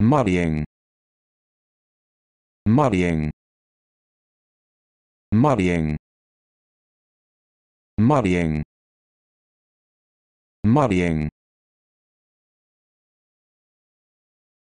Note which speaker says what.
Speaker 1: muddying muddying muddying muddying muddying